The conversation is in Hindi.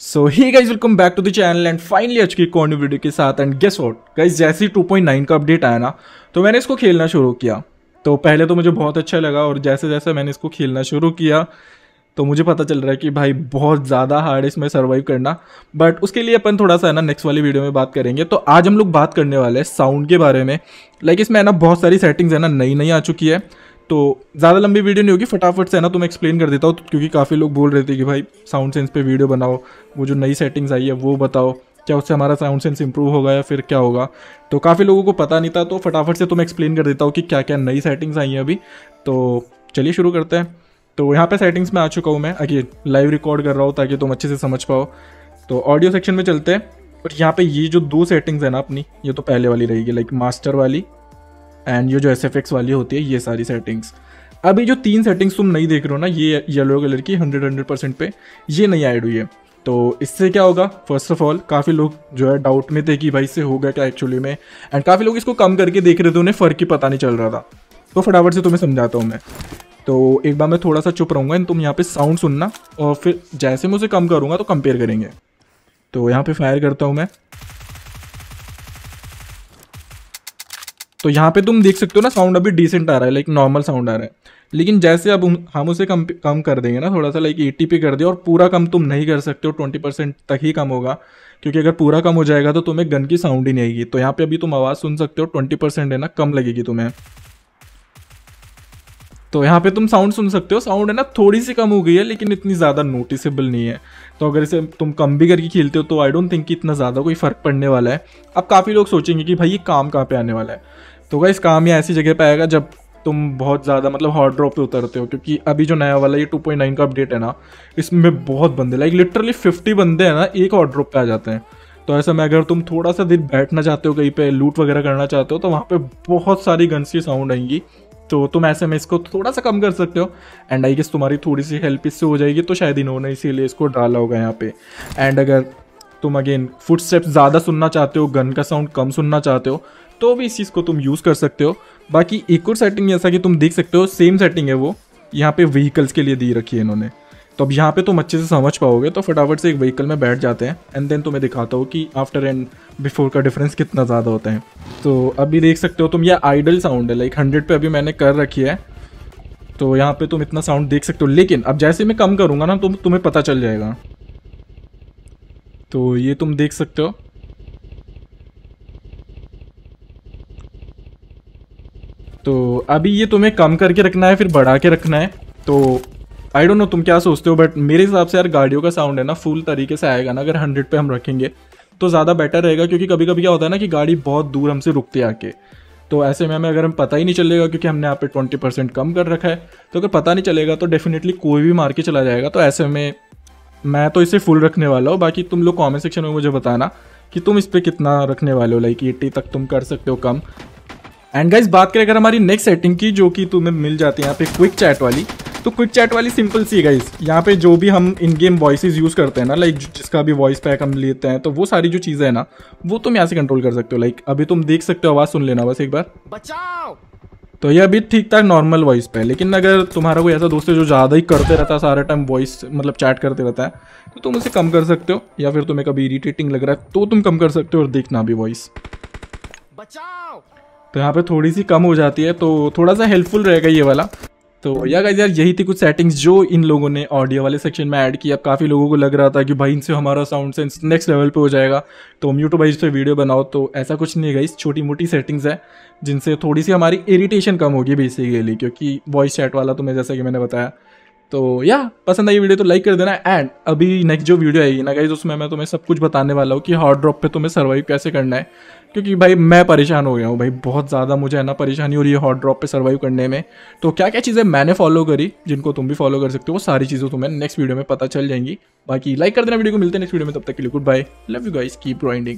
so hi guys welcome back to the channel and finally आज की एक वीडियो के साथ एंड गेस वॉट गाइज जैसे ही 2.9 का अपडेट आया ना तो मैंने इसको खेलना शुरू किया तो पहले तो मुझे बहुत अच्छा लगा और जैसे जैसे मैंने इसको खेलना शुरू किया तो मुझे पता चल रहा है कि भाई बहुत ज़्यादा हार्ड है इसमें सर्वाइव करना बट उसके लिए अपन थोड़ा सा है ना नेक्स्ट वाली वीडियो में बात करेंगे तो आज हम लोग बात करने वाले हैं साउंड के बारे में लाइक इसमें है ना बहुत सारी सेटिंग्स है ना नई नई आ चुकी है तो ज़्यादा लंबी वीडियो नहीं होगी फटाफट से ना तो मैं एक्सप्लेन कर देता हूँ क्योंकि काफ़ी लोग बोल रहे थे कि भाई साउंड सेंस पे वीडियो बनाओ वो जो नई सेटिंग्स आई है वो बताओ क्या उससे हमारा साउंड सेंस इंप्रूव होगा या फिर क्या होगा तो काफ़ी लोगों को पता नहीं था तो फटाफट से तो मैं एक्सप्लेन कर देता हूँ कि क्या क्या नई सेटिंग्स आई हैं अभी तो चलिए शुरू करते हैं तो यहाँ पर सेटिंग्स में आ चुका हूँ मैं अगेन लाइव रिकॉर्ड कर रहा हूँ ताकि तुम अच्छे से समझ पाओ तो ऑडियो सेक्शन में चलते हैं और यहाँ पे ये जो दो सेटिंग्स है ना अपनी ये तो पहले वाली रहेगी लाइक मास्टर वाली एंड ये जो एस वाली होती है ये सारी सेटिंग्स अभी जो तीन सेटिंग्स तुम नहीं देख रहे हो ना ये येलो कलर की हंड्रेड हंड्रेड परसेंट पे ये नहीं ऐड हुई है तो इससे क्या होगा फर्स्ट ऑफ ऑल काफ़ी लोग जो है डाउट में थे कि भाई इससे होगा क्या एक्चुअली में एंड काफ़ी लोग इसको कम करके देख रहे थे उन्हें फ़र्क ही पता नहीं चल रहा था तो फटाफट से तुम्हें समझाता हूँ मैं तो एक बार मैं थोड़ा सा चुप रहूँगा एंड तुम यहाँ पे साउंड सुनना और फिर जैसे मैं उसे कम करूँगा तो कंपेयर करेंगे तो यहाँ पे फायर करता हूँ मैं तो यहाँ पे तुम देख सकते हो ना साउंड अभी डिसेंट आ रहा है लाइक नॉर्मल साउंड आ रहा है लेकिन जैसे अब हम उसे कम कम कर देंगे ना थोड़ा सा लाइक एट्टी पे कर दे और पूरा कम तुम नहीं कर सकते हो ट्वेंटी परसेंट तक ही कम होगा क्योंकि अगर पूरा कम हो जाएगा तो तुम्हें गन की साउंड ही नहीं आएगी तो यहाँ पे अभी तुम आवाज़ सुन सकते हो ट्वेंटी परसेंट है ना कम लगेगी तुम्हें तो यहाँ पे तुम साउंड सुन सकते हो साउंड है ना थोड़ी सी कम हो गई है लेकिन इतनी ज़्यादा नोटिसेबल नहीं है तो अगर इसे तुम कम भी करके खेलते हो तो आई डोंट थिंक कि इतना ज़्यादा कोई फ़र्क पड़ने वाला है अब काफ़ी लोग सोचेंगे कि भाई ये काम कहाँ पे आने वाला है तो गाइस काम ही ऐसी जगह पे आएगा जब तुम बहुत ज़्यादा मतलब हॉट ड्रॉप पे उतरते हो क्योंकि अभी जो नया वाला ये 2.9 का अपडेट है ना इसमें बहुत बंदे लाइक लिटरली 50 बंदे हैं ना एक हॉट ड्रॉप पे आ जाते हैं तो ऐसा में अगर तुम थोड़ा सा दिन बैठना चाहते हो कहीं पे लूट वगैरह करना चाहते हो तो वहाँ पे बहुत सारी गन्स की साउंड आएंगी तो तुम ऐसे में इसको थोड़ा सा कम कर सकते हो एंड आई गेस तुम्हारी थोड़ी सी हेल्प इससे हो जाएगी तो शायद इन्होंने इसीलिए इसको डाला होगा यहाँ पे एंड अगर तुम अगेन फुटस्टेप्स ज़्यादा सुनना चाहते हो गन का साउंड कम सुनना चाहते हो तो भी इस चीज़ को तुम यूज़ कर सकते हो बाकी एक और सेटिंग जैसा कि तुम देख सकते हो सेम सेटिंग है वो यहाँ पे व्हीकल्स के लिए दी रखी है इन्होंने तो अब यहाँ पे तुम अच्छे से समझ पाओगे तो फटाफट से एक व्हीकल में बैठ जाते हैं एंड देन तुम्हें दिखाता हूँ कि आफ्टर एंड बिफोर का डिफरेंस कितना ज़्यादा होता है तो अभी देख सकते हो तुम यह आइडल साउंड है लाइक हंड्रेड पर अभी मैंने कर रखी है तो यहाँ पर तुम इतना साउंड देख सकते हो लेकिन अब जैसे मैं कम करूँगा ना तो तुम्हें पता चल जाएगा तो ये तुम देख सकते हो तो अभी ये तुम्हें कम करके रखना है फिर बढ़ा के रखना है तो आई डोंट नो तुम क्या सोचते हो बट मेरे हिसाब से यार गाड़ियों का साउंड है ना फुल तरीके से आएगा ना अगर हंड्रेड पे हम रखेंगे तो ज़्यादा बेटर रहेगा क्योंकि कभी कभी क्या होता है ना कि गाड़ी बहुत दूर हमसे रुकती है आके तो ऐसे में हमें अगर हम पता ही नहीं चलेगा क्योंकि हमने यहाँ पे ट्वेंटी परसेंट कम कर रखा है तो अगर पता नहीं चलेगा तो डेफिनेटली कोई भी मार के चला जाएगा तो ऐसे में मैं तो इसे फुल रखने वाला हूँ बाकी तुम लोग कॉमेंट सेक्शन में मुझे बताना कि तुम इस पर कितना रखने वाले हो लाइक एट्टी तक तुम कर सकते हो कम एंड गाइज बात करें अगर हमारी नेक्स्ट सेटिंग की जो कि तुम्हें मिल जाती है यहाँ पे क्विक चैट वाली तो क्विक चैट वाली सिंपल सी गाइज यहाँ पे जो भी हम इन गेम वॉइस यूज़ करते हैं ना लाइक जिसका भी वॉइस पैक हम लेते हैं तो वो सारी जो चीज़ें हैं ना वो तुम यहाँ से कंट्रोल कर सकते हो लाइक अभी तुम देख सकते हो आवाज़ सुन लेना बस एक बार बचाओ तो ये अभी ठीक था नॉर्मल वॉइस पे लेकिन अगर तुम्हारा कोई ऐसा दोस्त है जो ज़्यादा ही करते रहता है सारा टाइम वॉइस मतलब चैट करते रहता है तो तुम उसे कम कर सकते हो या फिर तुम्हें कभी इरीटेटिंग लग रहा है तो तुम कम कर सकते हो और देखना भी वॉइस बचाओ तो यहाँ पे थोड़ी सी कम हो जाती है तो थोड़ा सा हेल्पफुल रहेगा ये वाला तो या गाइज यार यही थी कुछ सेटिंग्स जो इन लोगों ने ऑडियो वाले सेक्शन में ऐड की अब काफ़ी लोगों को लग रहा था कि भाई इनसे हमारा साउंड सेंस नेक्स्ट लेवल पे हो जाएगा तो म्यूटो भाई इस वीडियो बनाओ तो ऐसा कुछ नहीं है गाइज छोटी मोटी सेटिंग्स है जिनसे थोड़ी सी हमारी इरिटेशन कम होगी बेसिकली क्योंकि वॉइस चैट वाला तो मैं जैसा कि मैंने बताया तो या पसंद आई वीडियो तो लाइक कर देना एंड अभी नेक्स्ट जो वीडियो आएगी ना गाइज उसमें मैं तुम्हें सब कुछ बताने वाला हूँ कि हॉट ड्रॉप पे तुम्हें सर्वाइव कैसे करना है क्योंकि भाई मैं परेशान हो गया हूँ भाई बहुत ज़्यादा मुझे है ना परेशानी हो रही है हॉट ड्रॉप पे सर्वाइव करने में तो क्या क्या चीज़ें मैंने फॉलो करी जिनको तुम भी फॉलो कर सकते हो वो सारी चीज़ें तुम्हें नेक्स्ट वीडियो में पता चल जाएंगी बाकी लाइक कर देना वीडियो को मिलते हैं नेक्स्ट वीडियो में तब तक के लिए goodbye love you guys keep grinding